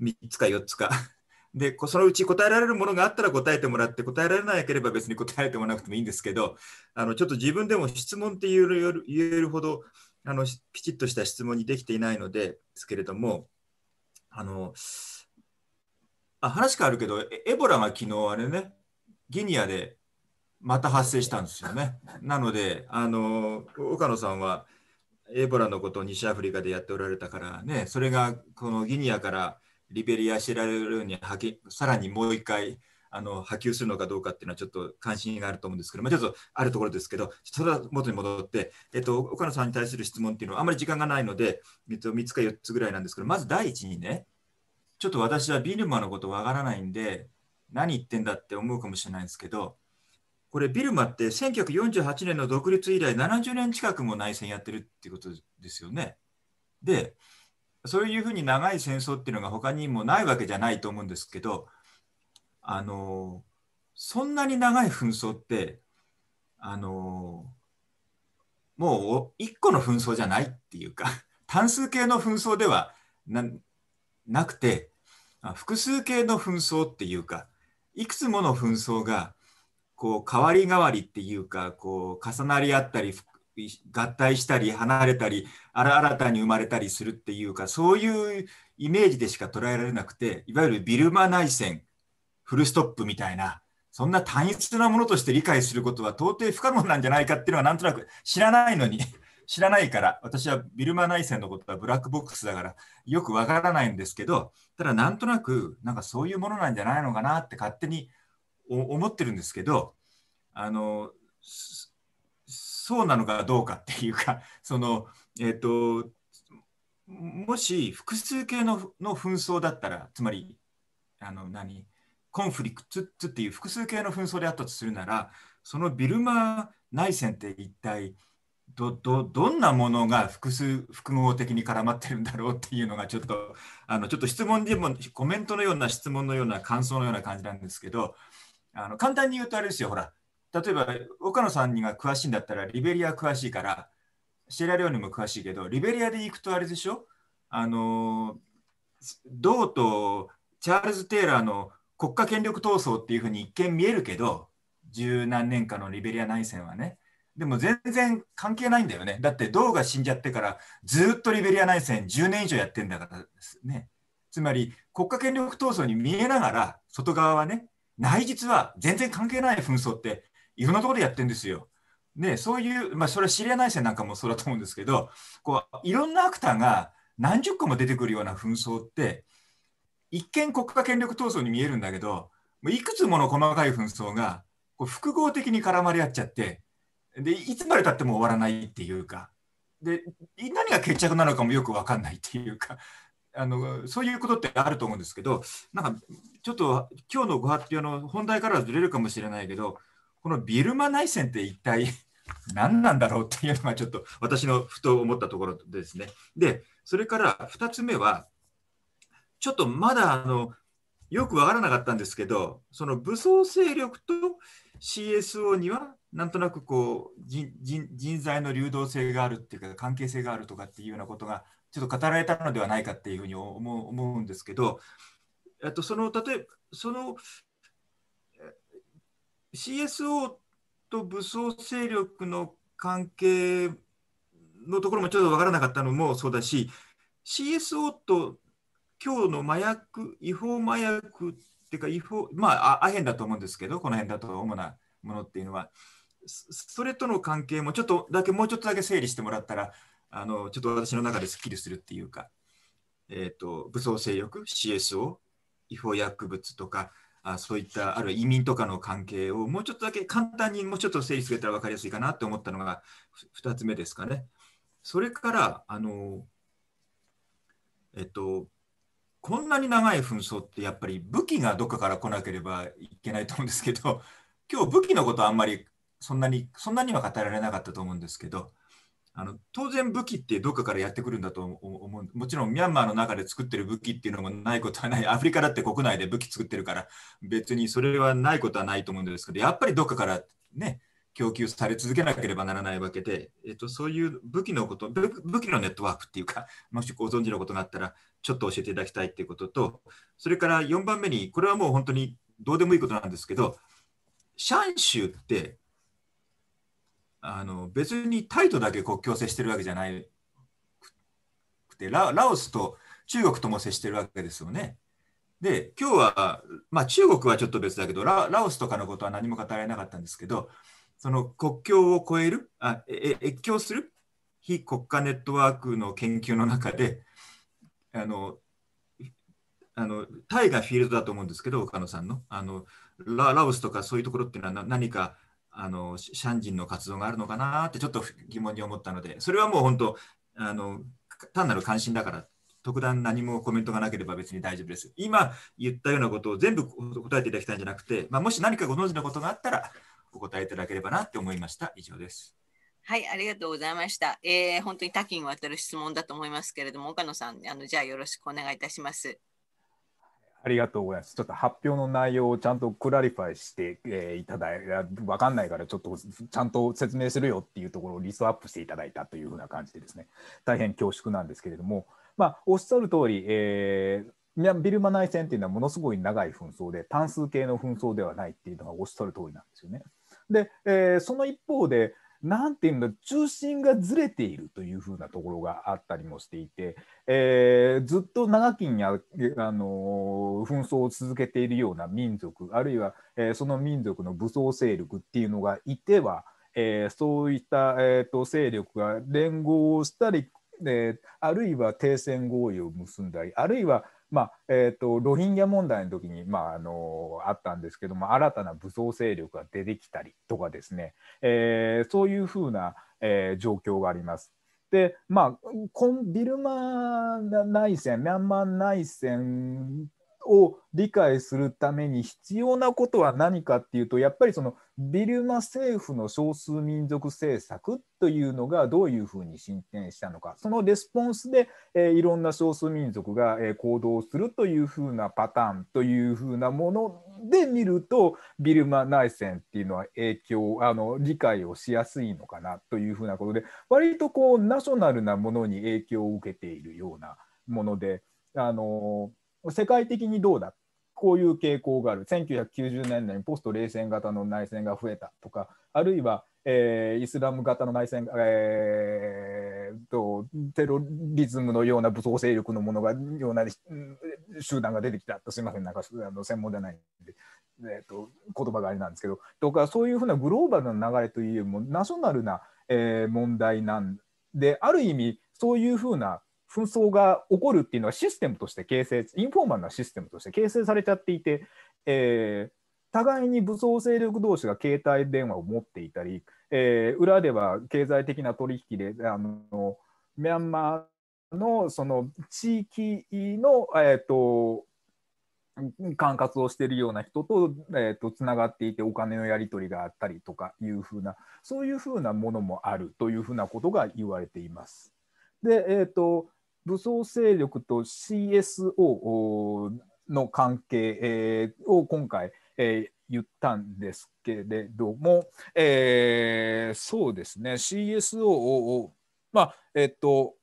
3つか4つか。で、そのうち答えられるものがあったら答えてもらって、答えられなければ別に答えてもらわなくてもいいんですけど、あのちょっと自分でも質問っていう言えるほどあの、きちっとした質問にできていないのでですけれども、あの、あ、話変わるけど、エボラが昨日あれね、ギニアでまた発生したんですよね。なので、あの岡野さんはエボラのことを西アフリカでやっておられたからね、それがこのギニアからリベリア、られるようにさらにもう一回あの波及するのかどうかっていうのはちょっと関心があると思うんですけど、まあ、ちょっとあるところですけど、ただ元に戻って、えっと、岡野さんに対する質問っていうのはあんまり時間がないので、3つか4つぐらいなんですけど、まず第一にね、ちょっと私はビルマのことわからないんで、何言ってんだって思うかもしれないんですけど、これビルマって1948年の独立以来70年近くも内戦やってるっていうことですよね。で、そういうふうに長い戦争っていうのが他にもないわけじゃないと思うんですけど、あの、そんなに長い紛争って、あの、もう一個の紛争じゃないっていうか、単数形の紛争ではなくて複数形の紛争っていうかいくつもの紛争がこう代わり代わりっていうかこう重なり合ったり合体したり離れたり新たに生まれたりするっていうかそういうイメージでしか捉えられなくていわゆるビルマ内戦フルストップみたいなそんな単一なものとして理解することは到底不可能なんじゃないかっていうのはなんとなく知らないのに知らないから、私はビルマ内戦のことはブラックボックスだから、よくわからないんですけど、ただなんとなく、なんかそういうものなんじゃないのかなって勝手に思ってるんですけど、あの、そうなのかどうかっていうか、その、えっ、ー、と、もし複数形のの紛争だったら、つまり、あの何、コンフリクトっていう複数形の紛争であったとするなら、そのビルマ内戦って一体どどどんなものが複数複合的に絡まってるんだろうっていうのがちょっとあのちょっと質問でもコメントのような質問のような感想のような感じなんですけどあの簡単に言うとあれですよほら例えば岡野さんにが詳しいんだったらリベリア詳しいからシェラリオにも詳しいけどリベリアで行くとあれでしょあの銅とチャールズ・テイラーの国家権力闘争っていうふうに一見見えるけど十何年間のリベリア内戦はね。でも全然関係ないんだよね。だって銅が死んじゃってからずっとリベリア内戦10年以上やってんだからですね。つまり国家権力闘争に見えながら外側はね、内実は全然関係ない紛争っていろんなところでやってんですよ。ね、そういう、まあ、それはシリア内戦なんかもそうだと思うんですけど、こういろんなアクターが何十個も出てくるような紛争って、一見国家権力闘争に見えるんだけど、いくつもの細かい紛争がこう複合的に絡まり合っちゃって、でいつまでたっても終わらないっていうかで何が決着なのかもよく分かんないっていうかあのそういうことってあると思うんですけどなんかちょっと今日のご発表の本題からはずれるかもしれないけどこのビルマ内戦って一体何なんだろうっていうのがちょっと私のふと思ったところですね。でそれから2つ目はちょっとまだあのよく分からなかったんですけどその武装勢力と CSO にはなんとなくこう人人材の流動性があるっていうか関係性があるとかっていうようなことがちょっと語られたのではないかっていうふうに思う思うんですけどあとその例えばその CSO と武装勢力の関係のところもちょっと分からなかったのもそうだし CSO と今日の麻薬違法麻薬っていうか違法まあアヘンだと思うんですけどこの辺だと主なものっていうのは。それとの関係もちょっとだけもうちょっとだけ整理してもらったらあのちょっと私の中ですっきりするっていうか、えーと、武装勢力 CSO 違法薬物とかあそういったある移民とかの関係をもうちょっとだけ簡単にもうちょっと整理してくれたら分かりやすいかなと思ったのが2つ目ですかね。それからあのえっとこんなに長い紛争ってやっぱり武器がどっかから来なければいけないと思うんですけど今日武器のことはあんまりそんなに、そんなには語られなかったと思うんですけど、あの当然武器ってどっかからやってくるんだと思う。もちろんミャンマーの中で作ってる武器っていうのもないことはない。アフリカだって国内で武器作ってるから、別にそれはないことはないと思うんですけど、やっぱりどっかからね、供給され続けなければならないわけで、えっと、そういう武器のこと武、武器のネットワークっていうか、もしご存知のことがあったら、ちょっと教えていただきたいっていうことと、それから4番目に、これはもう本当にどうでもいいことなんですけど、シャン州ってあの別にタイとだけ国境を接してるわけじゃないくてラオスと中国とも接してるわけですよね。で今日は、まあ、中国はちょっと別だけどラオスとかのことは何も語られなかったんですけどその国境を越えるあえ越境する非国家ネットワークの研究の中であのあのタイがフィールドだと思うんですけど岡野さんのあのラオスとかそういうところっていうのは何かあのシャンジンの活動があるのかなってちょっと疑問に思ったのでそれはもう本当あの単なる関心だから特段何もコメントがなければ別に大丈夫です。今言ったようなことを全部答えていただきたいんじゃなくて、まあ、もし何かご存知のことがあったらお答えいただければなって思いました。以上です。はい、ありがとうございました。えー、本当に多岐にわたる質問だと思いますけれども、岡野さん、あのじゃあよろしくお願いいたします。ありがとうございます。ちょっと発表の内容をちゃんとクラリファイして、えー、いただいて、わかんないからちょっとちゃんと説明するよっていうところをリストアップしていただいたというふうな感じでですね、大変恐縮なんですけれども、まあ、おっしゃる通り、えービルマ内戦っていうのはものすごい長い紛争で単数形の紛争ではないっていうのがおっしゃる通りなんですよね。で、えー、その一方で、何て言うんだ中心がずれているというふうなところがあったりもしていて、えー、ずっと長きにあ、あのー、紛争を続けているような民族あるいは、えー、その民族の武装勢力っていうのがいては、えそういった、えーと、勢力が連合をしたり、えあるいは停戦合意を結んだりあるいはまあえーと、ロヒンギャ問題の時に、まあ、あのあったんですけども新たな武装勢力が出てきたりとかですね、えー、そういうふうな、えー、状況があります。でまあ、ビルマ内戦ミャンマー内戦を理解するために必要なことは何かっていうとやっぱりそのビルマ政府の少数民族政策というのがどういうふうに進展したのかそのレスポンスで、えー、いろんな少数民族が、えー、行動するというふうなパターンというふうなもので見るとビルマ内戦っていうのは影響あの理解をしやすいのかなというふうなことで割とこうナショナルなものに影響を受けているようなもので。あのー世界的にどうだこういう傾向がある1990年代にポスト冷戦型の内戦が増えたとかあるいは、えー、イスラム型の内戦、えーと、テロリズムのような武装勢力のものがような集団が出てきたすみませんなんかあの専門じゃないんで。えーと、と言葉があれなんですけどとかそういうふうなグローバルな流れというよりもナショナルな、えー、問題なんである意味そういうふうな紛争が起こるっていうのはシステムとして形成インフォーマルなシステムとして形成されちゃっていて、えー、互いに武装勢力同士が携帯電話を持っていたり、えー、裏では経済的な取引であのミャンマーのその地域の、えーと、管轄をしているような人と,、えーと、つながっていてお金のやり取りがあったりとかいうふうなそういうふうなものもあるというふうなことが言われています。で、えーと武装勢力と CSO の関係を今回、え言ったんですけれども、えー、そうですね CSO をまあえっと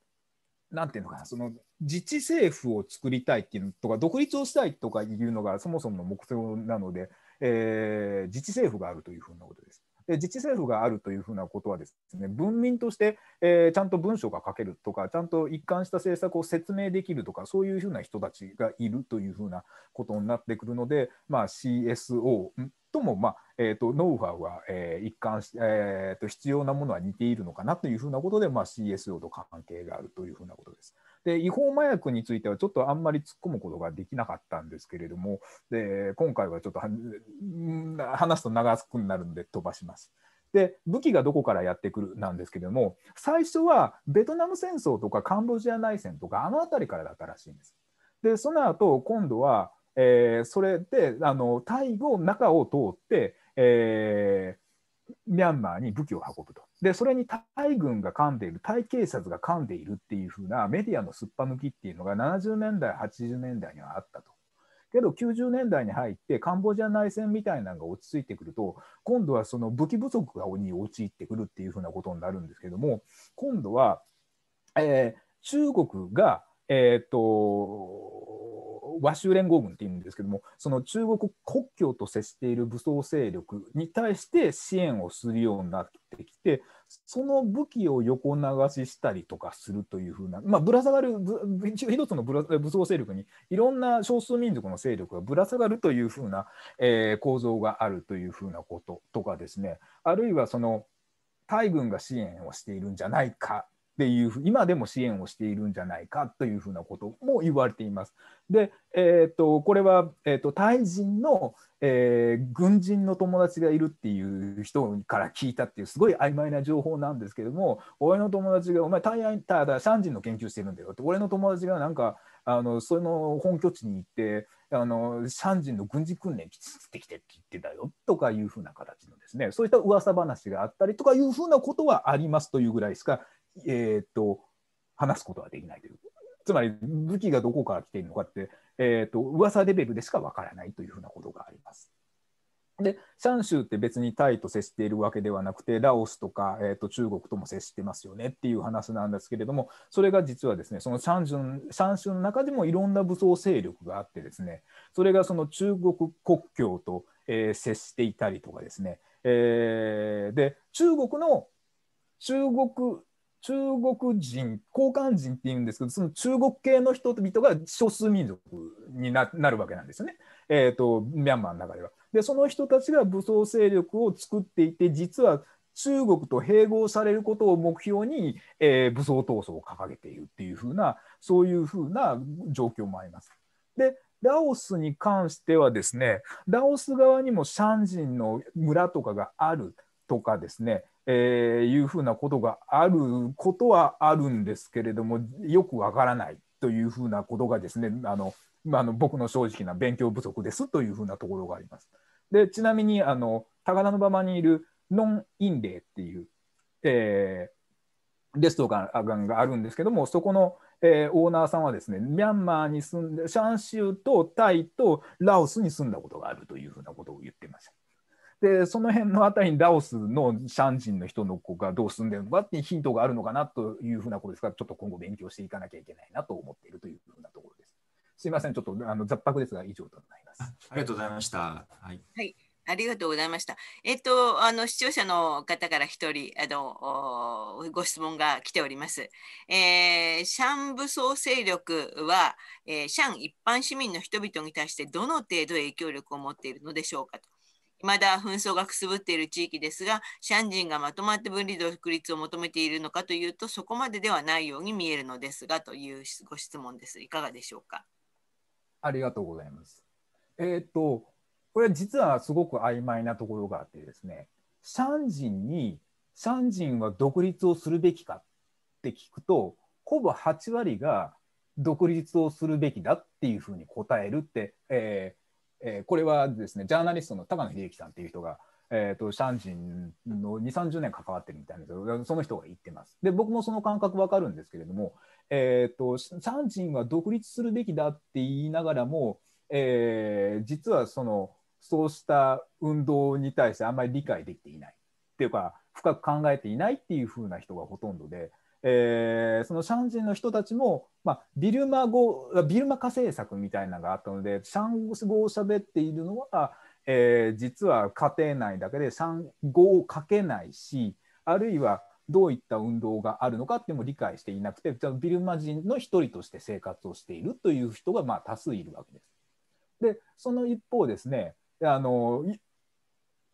なんていうのかなその自治政府を作りたいっていうとか独立をしたいとかいうのがそもそもの目標なので、えー、自治政府があるというふうなことです。自治政府があるというふうなことはですね文民として、えー、ちゃんと文章が書けるとかちゃんと一貫した政策を説明できるとかそういうふうな人たちがいるというふうなことになってくるので、まあ、CSO とも、まあえーと、ノウハウは、えー、一貫し、えーと必要なものは似ているのかなというふうなことで、まあ、CSO と関係があるというふうなことです。で違法麻薬についてはちょっとあんまり突っ込むことができなかったんですけれどもで今回はちょっと話すと長くなるんで飛ばします。で武器がどこからやってくるなんですけれども最初はベトナム戦争とかカンボジア内戦とかあの辺りからだったらしいんです。でその後今度は、えー、それであのタイの中を通って、えーミャンマーに武器を運ぶと。で、それにタイ軍が噛んでいる、タイ警察が噛んでいるっていう風なメディアのすっぱ抜きっていうのが70年代、80年代にはあったと。けど90年代に入ってカンボジア内戦みたいなのが落ち着いてくると今度はその武器不足がに陥ってくるっていうふうなことになるんですけども今度は、えー、中国がえー、と和州連合軍っていうんですけどもその中国国境と接している武装勢力に対して支援をするようになってきてその武器を横流ししたりとかするというふうな、まあ、ぶら下がる一つの武装勢力にいろんな少数民族の勢力がぶら下がるというふうな、えー、構造があるというふうなこととかですねあるいはその大軍が支援をしているんじゃないかっていうふ今でも支援をしているんじゃないかというふうなことも言われています。で、えーと、とこれは、えーと、とタイ人の、えー、軍人の友達がいるっていう人から聞いたっていうすごい曖昧な情報なんですけども俺の友達が「お前タイアンただシャンジンの研究してるんだよ」って俺の友達がなんかあのその本拠地に行ってあのシャンジンの軍事訓練きつってきてって言ってたよとかいうふうな形のですねそういった噂話があったりとかいうふうなことはありますというぐらいしかえー、と、話すことはできないという。つまり武器がどこから来ているのかって、えー、っと噂レベルでしかわからないというふうなことがあります。でシャン州って別にタイと接しているわけではなくてラオスとか、えー、と中国とも接してますよねっていう話なんですけれどもそれが実はですねそのシャン州シャンの中でもいろんな武装勢力があってですねそれがその中国国境と、えー、接していたりとかですね、えー、で中国の中国中国人、交換人っていうんですけど、その中国系の人々が少数民族になるわけなんですよね、えーと、ミャンマーの中では。で、その人たちが武装勢力を作っていて、実は中国と併合されることを目標に、えー、武装闘争を掲げているっていうふうな、そういうふうな状況もあります。で、ラオスに関してはですね、ラオス側にもシャンジンの村とかがあるとかですね、えー、いうふうなことがあることはあるんですけれどもよくわからないというふうなことがですねあの、まあ、の僕の正直な勉強不足ですというふうなところがあります。でちなみにあの高田馬場にいるノン・インレイっていう、えー、レストランがあるんですけどもそこの、えー、オーナーさんはですねミャンマーに住んでシャンシューとタイとラオスに住んだことがあるというふうなことを言ってました。でその辺の辺りにラオスのシャン人の人の子がどう住んでるのかっていうヒントがあるのかなというふうなことですからちょっと今後勉強していかなきゃいけないなと思っているというふうなところです。すいませんちょっとあの雑白ですが以上となりますあ。ありがとうございました。はい、はいありがとうございました。えっと、あの視聴者の方から一人あのご質問が来ております。えー、シャン武装勢力は、えー、シャン一般市民の人々に対してどの程度影響力を持っているのでしょうかと。まだ紛争がくすぶっている地域ですが、シャンジンがまとまって分離独立を求めているのかというと、そこまでではないように見えるのですがというご質問です。いかがでしょうか。ありがとうございます。えっ、と、これは実はすごく曖昧なところがあってですね、シャンジンに、シャンジンは独立をするべきかって聞くと、ほぼ8割が独立をするべきだっていうふうに答えるって、えー、えー、これはですねジャーナリストの高野秀樹さんっていう人が、えーと、シャンジンの2 3 0年関わってるみたいなその人が言ってます。で僕もその感覚わかるんですけれども、えーと、シャンジンは独立するべきだって言いながらも、えー、実はそのそうした運動に対してあんまり理解できていないっていうか深く考えていないっていうふうな人がほとんどで。えー、そのシャンジンの人たちも、まあ、ビルマ語ビルマ化政策みたいなのがあったのでシャン語を喋っているのは、えー、実は家庭内だけでシャン語を書けないしあるいはどういった運動があるのかっても理解していなくてビルマ人の一人として生活をしているという人がまあ多数いるわけです。でその一方ですねあの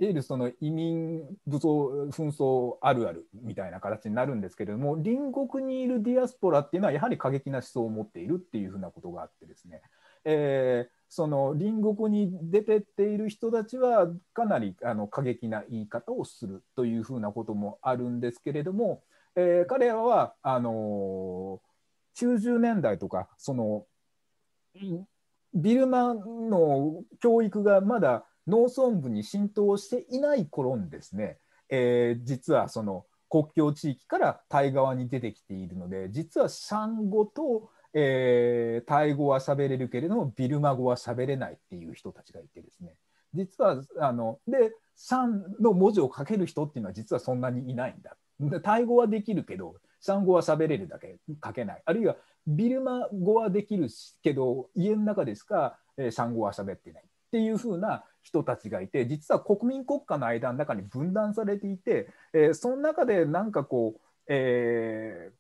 いわゆるその移民武装紛争あるあるみたいな形になるんですけれども隣国にいるディアスポラっていうのはやはり過激な思想を持っているっていうふうなことがあってですね、えー、その隣国に出てっている人たちはかなりあの過激な言い方をするというふうなこともあるんですけれども、えー、彼らはあのー、90年代とかそのビルマの教育がまだ農村部に浸透していない頃にですね、えー、実はその国境地域からタイ側に出てきているので実はシャン語と、えー、タイ語は喋れるけれどもビルマ語は喋れないっていう人たちがいてですね実はあのでシャンの文字を書ける人っていうのは実はそんなにいないんだタイ語はできるけどシャン語は喋れるだけ書けないあるいはビルマ語はできるけど家の中ですか、えー、シャン語は喋ってないっていうふうな人たちがいて実は国民国家の間の中に分断されていて、えー、その中でなんかこう、え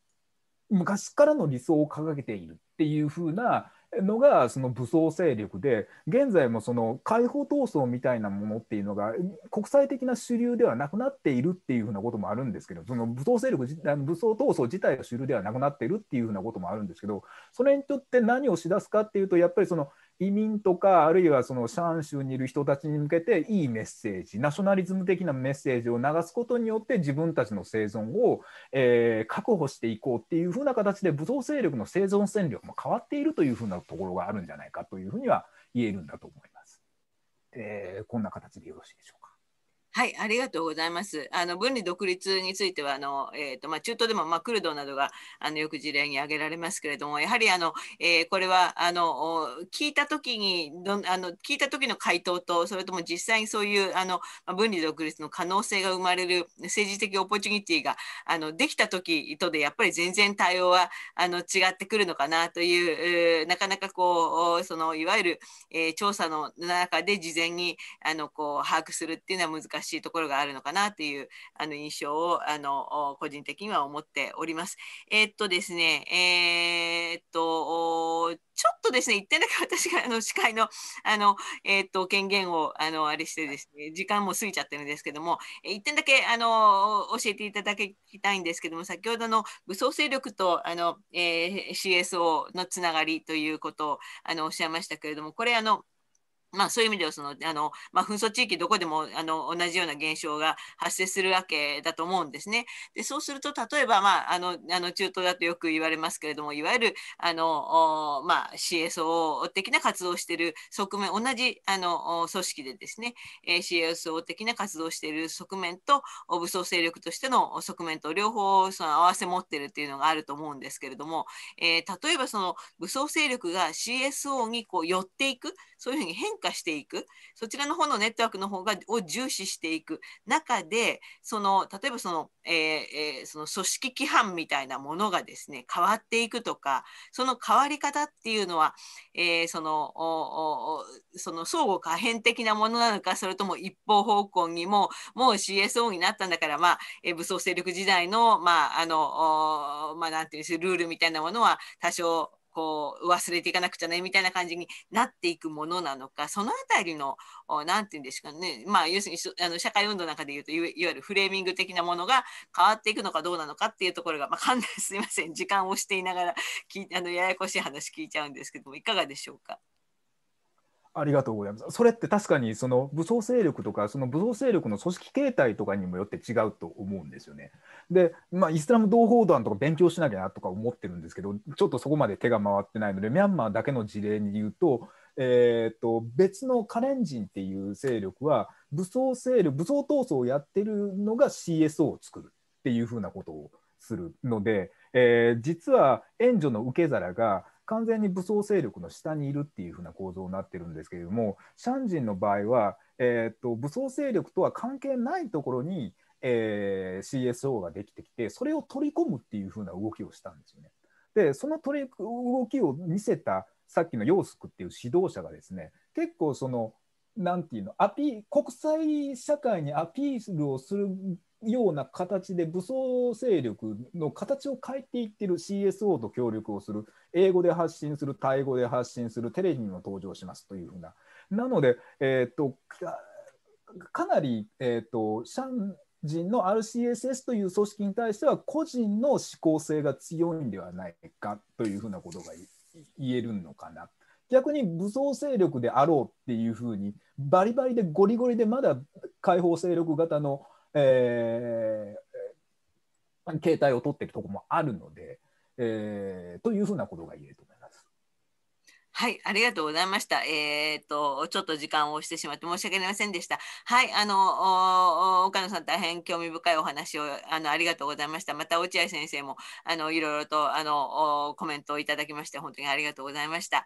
ー、昔からの理想を掲げているっていう風なのがその武装勢力で現在もその解放闘争みたいなものっていうのが国際的な主流ではなくなっているっていうふうなこともあるんですけどその武装勢力武装闘争自体が主流ではなくなっているっていうふうなこともあるんですけどそれにとって何をしだすかっていうとやっぱりその移民とかあるいはそのシャン州にいる人たちに向けていいメッセージナショナリズム的なメッセージを流すことによって自分たちの生存を、えー、確保していこうっていうふうな形で武装勢力の生存戦略も変わっているというふうなところがあるんじゃないかというふうには言えるんだと思います。えー、こんな形でよろしいでしょうか。はい、ありがとうございます。あの分離独立についてはあの、えーとまあ、中東でも、まあ、クルドなどがあのよく事例に挙げられますけれどもやはりあの、えー、これはあの聞いた時にどあの聞いた時の回答とそれとも実際にそういうあの分離独立の可能性が生まれる政治的オポチュニティがあのできた時とでやっぱり全然対応はあの違ってくるのかなという、なかなかこうそのいわゆる、えー、調査の中で事前にあのこう把握するっていうのは難しい。らしいところがあるのかなというあの印象をあの個人的には思っております。えー、っとですね、えー、っとちょっとですね、一点だけ 私があの司会のあの、えー、っと権限をあのあれしてですね、時間も過ぎちゃってるんですけども、一点だけあの教えていただきたいんですけども、先ほどの武装勢力とあの、えー、CSO のつながりということをあのおっしゃいましたけれども、これあのまあ、そういう意味ではそのあの、まあ、紛争地域どこでもあの同じような現象が発生するわけだと思うんですね。でそうすると例えば、まあ、あのあの中東だとよく言われますけれどもいわゆるあの、まあ、CSO 的な活動をしている側面同じあの組織でですね CSO 的な活動をしている側面と武装勢力としての側面と両方その合わせ持ってるっていうのがあると思うんですけれども、えー、例えばその武装勢力が CSO にこう寄っていくそういうふうに変化化していくそちらの方のネットワークの方がを重視していく中でその例えばその,、えーえー、その組織規範みたいなものがですね変わっていくとかその変わり方っていうのは、えー、そのおおその相互可変的なものなのかそれとも一方方向にももう CSO になったんだから、まあ、えー、武装勢力時代の,、まああのまあ、なんていうんですルールみたいなものは多少こう忘れていかなくちゃねみたいな感じになっていくものなのかその辺りの何て言うんですかねまあ要するにあの社会運動なんかでいうといわゆるフレーミング的なものが変わっていくのかどうなのかっていうところが、まあ、すいません時間をしていながらあのややこしい話聞いちゃうんですけどもいかがでしょうか。ありがとうございます。それって確かにその武装勢力とかその武装勢力の組織形態とかにもよって違うと思うんですよね。で、まあ、イスラム同胞団とか勉強しなきゃなとか思ってるんですけどちょっとそこまで手が回ってないのでミャンマーだけの事例に言うと,、えーと、別のカレン人っていう勢力は武装勢力武装闘争をやってるのが CSO を作るっていうふうなことをするので、えー、実は援助の受け皿が完全に武装勢力の下にいるっていうふうな構造になってるんですけれどもシャンジンの場合は、えー、っと武装勢力とは関係ないところに、えー、CSO ができてきてそれを取り込むっていうふうな動きをしたんですよね。でその取り動きを見せたさっきのヨウスクっていう指導者がですね結構そのなんていうのアピ国際社会にアピールをするような形で武装勢力の形を変えていってる CSO と協力をする英語で発信するタイ語で発信するテレビにも登場しますというふうななので、えーと、かなり、えーと、とシャン人の RCSS という組織に対しては個人の思考性が強いんではないかというふうなことが言えるのかな。逆に武装勢力であろうっていうふうにバリバリでゴリゴリでまだ解放勢力型のえー、携帯を取ってるとこもあるので、えー、というふうなことが言えると思います。はい、ありがとうございました。えっ、と、ちょっと時間を押してしまって申し訳ありませんでした。はい、あの、岡野さん大変興味深いお話を、あの、ありがとうございました。また落合先生も、あの、いろいろと、あの、コメントをいただきまして、本当にありがとうございました。